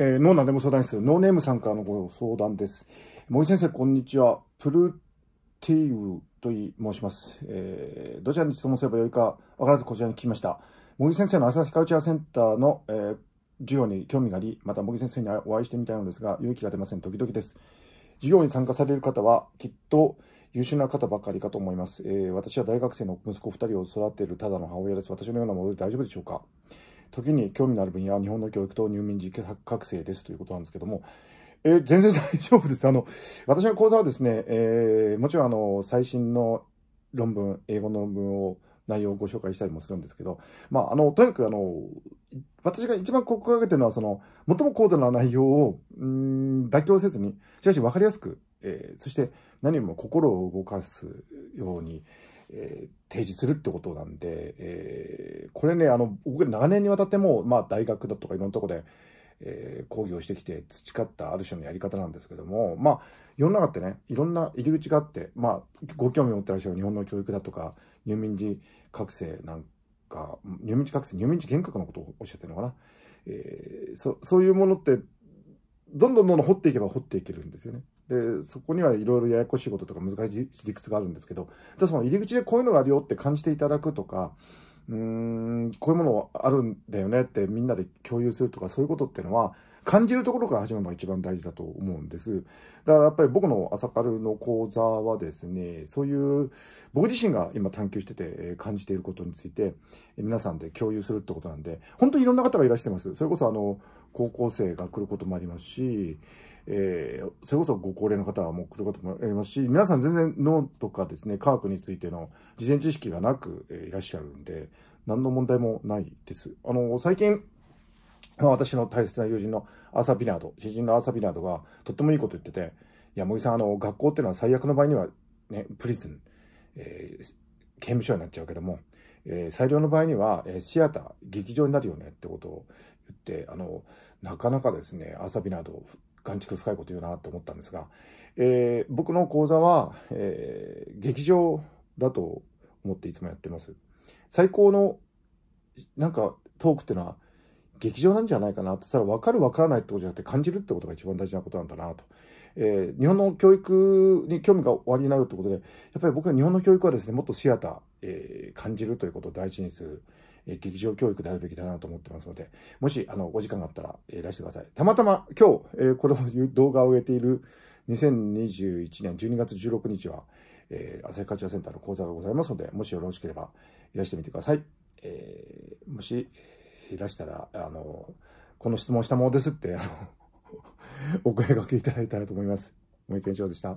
えー、脳何でも相談室、ノーネームさんからのご相談です。森先生、こんにちは。プルティウと申します。えー、どちらに質問すればよいか分からずこちらに聞きました。森先生の朝日カルチャーセンターの、えー、授業に興味があり、また森先生にお会いしてみたいのですが、勇気が出ません。時々です。授業に参加される方は、きっと優秀な方ばかりかと思います。えー、私は大学生の息子2人を育てるただの母親です。私のようなもので大丈夫でしょうか時に興味のある分野、日本の教育と入眠時覚醒ですということなんですけども、えー、全然大丈夫です。あの、私の講座はですね、えー、もちろんあの、最新の論文、英語の論文を、内容をご紹介したりもするんですけど、まあ、あの、とにかくあの、私が一番心がけてるのは、その、最も高度な内容を、うん、妥協せずに、しかし分かりやすく、えー、そして何も心を動かすように、えー、提示するってことなんで、えー、これね、あの、僕長年にわたっても、まあ、大学だとかいろんなとこで、えー、講義をしてきて培ったある種のやり方なんですけども、まあ、世の中ってね、いろんな入り口があって、まあ、ご興味を持ってらっしゃる日本の教育だとか、入民時覚醒なんか、入民時覚醒、入民時幻覚のことをおっしゃってるのかな。えー、そそういうものって、どんどんどんどん掘っていけば掘っていけるんですよね。で、そこにはいろいろややこしいこととか難しい理屈があるんですけど、じゃあその入り口でこういうのがあるよって感じていただくとか、うーん、こういうものあるんだよねってみんなで共有するとか、そういうことっていうのは、感じるところから始めるのが一番大事だと思うんです。だからやっぱり僕の朝カルの講座はですね、そういう僕自身が今探求してて感じていることについて皆さんで共有するってことなんで、本当にいろんな方がいらしてます。それこそあの、高校生が来ることもありますし、えー、それこそご高齢の方はもう来ることもありますし、皆さん全然脳とかですね、科学についての事前知識がなく、えー、いらっしゃるんで、何の問題もないです。あの、最近、まあ、私の大切な友人のアーサー・ピナード、詩人のアーサー・ピナードがとってもいいこと言ってて、いや、茂木さん、あの、学校っていうのは最悪の場合には、ね、プリズン、えー、刑務所になっちゃうけども、えー、最良の場合には、えー、シアター、劇場になるよねってことを言って、あの、なかなかですね、アーサー・ピナード、感じ深いこと言うなと思ったんですが、えー、僕の講座は、えー、劇場だと思っていつもやってます。最高の、なんか、トークっていうのは、劇場なんじゃないかなって言ったら、分かる分からないってことじゃなくて、感じるってことが一番大事なことなんだなと。えー、日本の教育に興味がおありになるってことで、やっぱり僕は日本の教育はですね、もっとシアター、えー、感じるということを大事にする。えー、劇場教育であるべきだなと思ってますので、もし、あの、お時間があったら、えー、いらしてください。たまたま、今日、えー、この動画を上げている2021年12月16日は、えー、朝日カルチセンターの講座がございますので、もしよろしければ、いらしてみてください。えー、もし、いらしたら、あの、この質問したものですって、あの、お声掛けいただいたらと思います。森健翔でした。